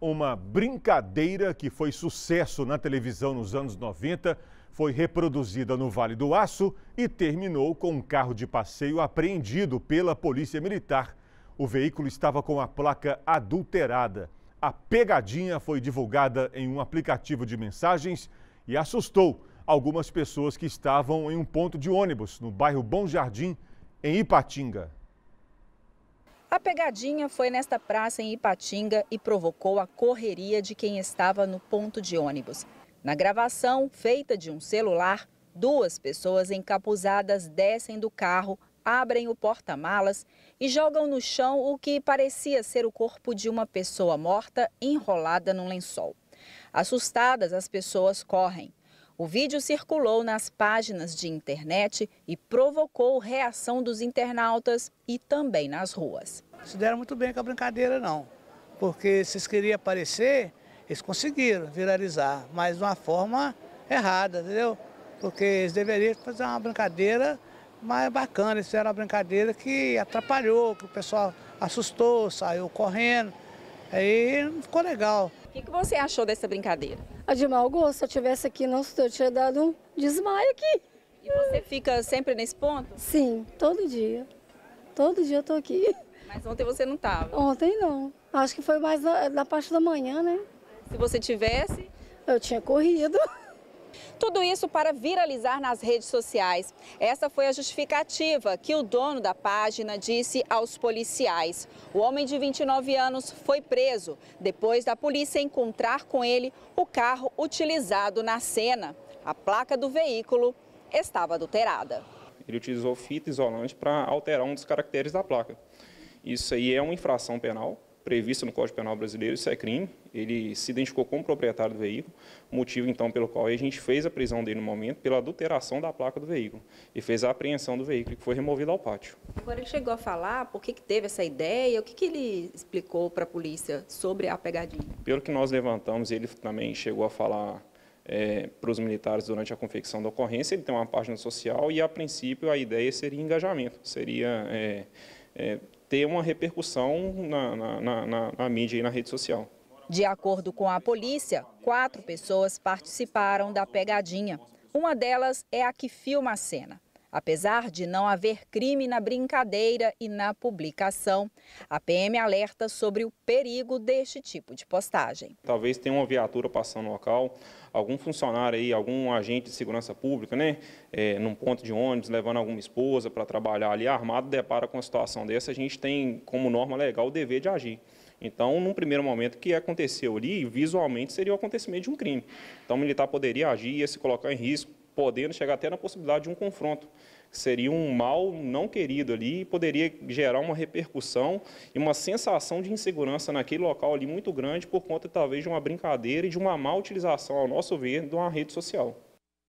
Uma brincadeira que foi sucesso na televisão nos anos 90 foi reproduzida no Vale do Aço e terminou com um carro de passeio apreendido pela Polícia Militar. O veículo estava com a placa adulterada. A pegadinha foi divulgada em um aplicativo de mensagens e assustou algumas pessoas que estavam em um ponto de ônibus no bairro Bom Jardim, em Ipatinga pegadinha foi nesta praça em Ipatinga e provocou a correria de quem estava no ponto de ônibus. Na gravação, feita de um celular, duas pessoas encapuzadas descem do carro, abrem o porta-malas e jogam no chão o que parecia ser o corpo de uma pessoa morta enrolada num lençol. Assustadas, as pessoas correm. O vídeo circulou nas páginas de internet e provocou reação dos internautas e também nas ruas se deram muito bem com a brincadeira, não. Porque se eles queriam aparecer, eles conseguiram viralizar, mas de uma forma errada, entendeu? Porque eles deveriam fazer uma brincadeira mais bacana, eles fizeram uma brincadeira que atrapalhou, que o pessoal assustou, saiu correndo, aí não ficou legal. O que, que, você achou dessa brincadeira? A de mau gosto, se eu tivesse aqui, não, eu tinha dado um desmaio aqui. E você fica sempre nesse ponto? Sim, todo dia. Todo dia eu tô aqui. Mas ontem você não estava? Ontem não. Acho que foi mais na, parte da manhã, né? Se você tivesse? Eu tinha corrido. Tudo isso para viralizar nas redes sociais. Essa foi a justificativa que o dono da página disse aos policiais. O homem de 29 anos foi preso depois da polícia encontrar com ele o carro utilizado na cena. A placa do veículo estava adulterada. Ele utilizou fita isolante para alterar um dos caracteres da placa. Isso aí é uma infração penal prevista no Código Penal Brasileiro, isso é crime. Ele se identificou como proprietário do veículo, motivo então pelo qual a gente fez a prisão dele no momento pela adulteração da placa do veículo e fez a apreensão do veículo que foi removido ao pátio. Agora ele chegou a falar por que, que teve essa ideia, o que, que ele explicou para a polícia sobre a pegadinha? Pelo que nós levantamos, ele também chegou a falar é, para os militares durante a confecção da ocorrência, ele tem uma página social e a princípio a ideia seria engajamento, seria... É, é, ter uma repercussão na, na, na, na mídia e na rede social. De acordo com a polícia, quatro pessoas participaram da pegadinha. Uma delas é a que filma a cena. Apesar de não haver crime na brincadeira e na publicação, a PM alerta sobre o perigo deste tipo de postagem. Talvez tenha uma viatura passando no local, algum funcionário aí, algum agente de segurança pública, né, é, num ponto de ônibus, levando alguma esposa para trabalhar ali armado, depara com uma situação dessa, a gente tem como norma legal o dever de agir. Então, num primeiro momento, que aconteceu ali, visualmente, seria o acontecimento de um crime. Então, o militar poderia agir, e se colocar em risco, podendo chegar até na possibilidade de um confronto, que seria um mal não querido ali e poderia gerar uma repercussão e uma sensação de insegurança naquele local ali muito grande por conta talvez de uma brincadeira e de uma má utilização, ao nosso ver, de uma rede social.